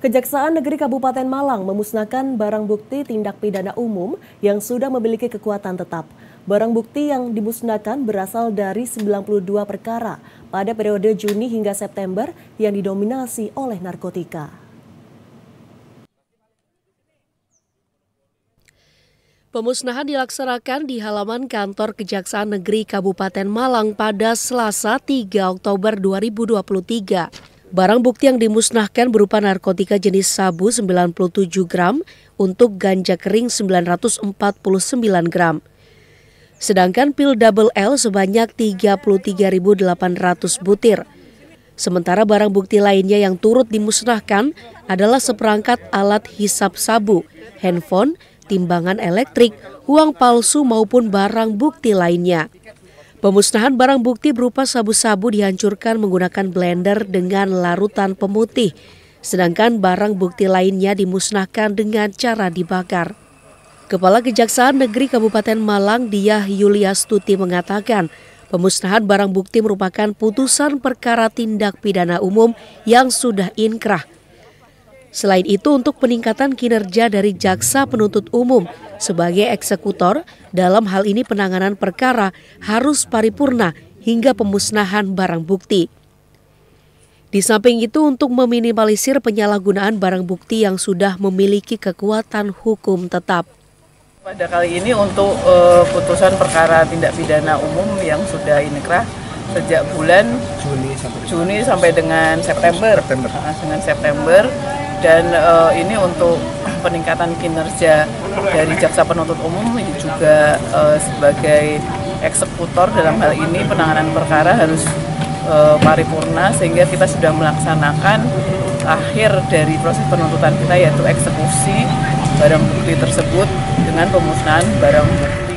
Kejaksaan Negeri Kabupaten Malang memusnahkan barang bukti tindak pidana umum yang sudah memiliki kekuatan tetap. Barang bukti yang dimusnahkan berasal dari 92 perkara pada periode Juni hingga September yang didominasi oleh narkotika. Pemusnahan dilaksanakan di halaman kantor Kejaksaan Negeri Kabupaten Malang pada Selasa 3 Oktober 2023. Barang bukti yang dimusnahkan berupa narkotika jenis sabu 97 gram untuk ganja kering 949 gram. Sedangkan pil double L sebanyak 33.800 butir. Sementara barang bukti lainnya yang turut dimusnahkan adalah seperangkat alat hisap sabu, handphone, timbangan elektrik, uang palsu maupun barang bukti lainnya. Pemusnahan barang bukti berupa sabu-sabu dihancurkan menggunakan blender dengan larutan pemutih, sedangkan barang bukti lainnya dimusnahkan dengan cara dibakar. Kepala Kejaksaan Negeri Kabupaten Malang, Diah Stuti mengatakan, pemusnahan barang bukti merupakan putusan perkara tindak pidana umum yang sudah inkrah. Selain itu untuk peningkatan kinerja dari jaksa penuntut umum sebagai eksekutor, dalam hal ini penanganan perkara harus paripurna hingga pemusnahan barang bukti. Di samping itu untuk meminimalisir penyalahgunaan barang bukti yang sudah memiliki kekuatan hukum tetap. Pada kali ini untuk uh, putusan perkara tindak pidana umum yang sudah inkrah sejak bulan Juni sampai, Juni sampai dengan September, September. Ah, dengan September dan uh, ini untuk peningkatan kinerja dari jaksa penuntut umum ini juga uh, sebagai eksekutor dalam hal ini penanganan perkara harus uh, paripurna sehingga kita sudah melaksanakan akhir dari proses penuntutan kita yaitu eksekusi barang bukti tersebut dengan pemusnahan barang bukti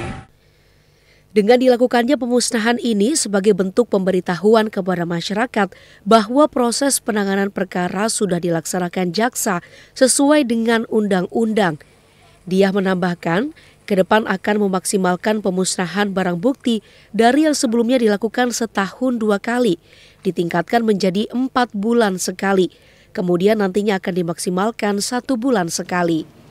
dengan dilakukannya pemusnahan ini sebagai bentuk pemberitahuan kepada masyarakat bahwa proses penanganan perkara sudah dilaksanakan jaksa sesuai dengan undang-undang. Dia menambahkan, ke depan akan memaksimalkan pemusnahan barang bukti dari yang sebelumnya dilakukan setahun dua kali, ditingkatkan menjadi empat bulan sekali. Kemudian nantinya akan dimaksimalkan satu bulan sekali.